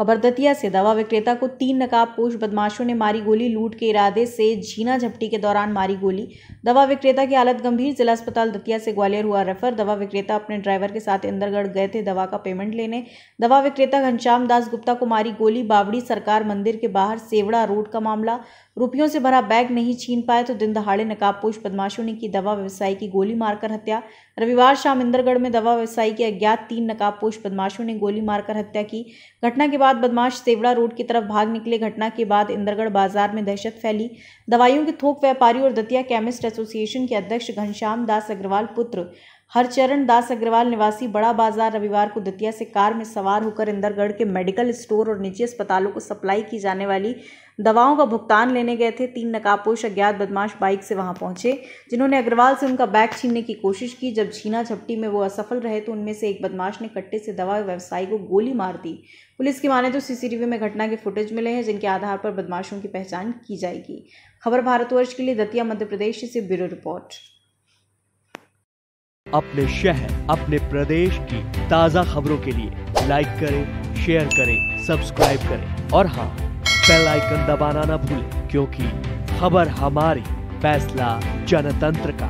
खबर दतिया से दवा विक्रेता को तीन नकाबपोश बदमाशों ने मारी गोली लूट के इरादे से झीना झपटी के दौरान मारी गोली दवा विक्रेता की हालत गंभीर जिला अस्पताल दतिया से ग्वालियर हुआ रेफर दवा विक्रेता अपने ड्राइवर के साथ इंदरगढ़ गए थे दवा का पेमेंट लेने दवा विक्रेता घनश्याम दास गुप्ता को मारी गोली बावड़ी सरकार मंदिर के बाहर सेवड़ा रोड का मामला रुपयों से भरा बैग नहीं छीन पाए तो दिन दहाड़े नकाबपोश बदमाशों ने की दवा व्यवसायी की गोली मारकर हत्या रविवार शाम इंदरगढ़ में दवा व्यवसायी के अज्ञात तीन नकाबपोश बदमाशों ने गोली मारकर हत्या की घटना के बाद बदमाश सेवड़ा रोड की तरफ भाग निकले घटना के बाद इंदरगढ़ बाजार में दहशत फैली दवाइयों के थोक व्यापारी और दतिया केमिस्ट एसोसिएशन के अध्यक्ष घनश्याम दास अग्रवाल पुत्र हरचरण दास अग्रवाल निवासी बड़ा बाजार रविवार को दतिया से कार में सवार होकर इंदरगढ़ के मेडिकल स्टोर और निजी अस्पतालों को सप्लाई की जाने वाली दवाओं का भुगतान लेने गए थे तीन नकाबपोश अज्ञात बदमाश बाइक से वहां पहुंचे जिन्होंने अग्रवाल से उनका बैग छीनने की कोशिश की जब छीना झपटी में वो असफल रहे तो उनमें से एक बदमाश ने कट्टे से दवा व्यवसायी को गोली मार दी पुलिस की माने तो सीसीटीवी में घटना के फुटेज मिले हैं जिनके आधार पर बदमाशों की पहचान की जाएगी खबर भारतवर्ष के लिए दतिया मध्य प्रदेश से ब्यूरो रिपोर्ट अपने शहर अपने प्रदेश की ताज़ा खबरों के लिए लाइक करें शेयर करें सब्सक्राइब करें और हाँ बेल आइकन दबाना ना भूलें क्योंकि खबर हमारी फैसला जनतंत्र का